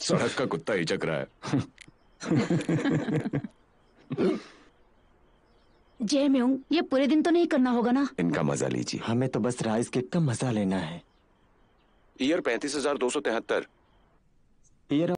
सड़क का कुत्ता चक रहा है जय म्योंग ये पूरे दिन तो नहीं करना होगा ना इनका मजा लीजिए हमें तो बस राइस केक का मजा लेना है ईयर पैंतीस हजार दो सौ तिहत्तर ईयर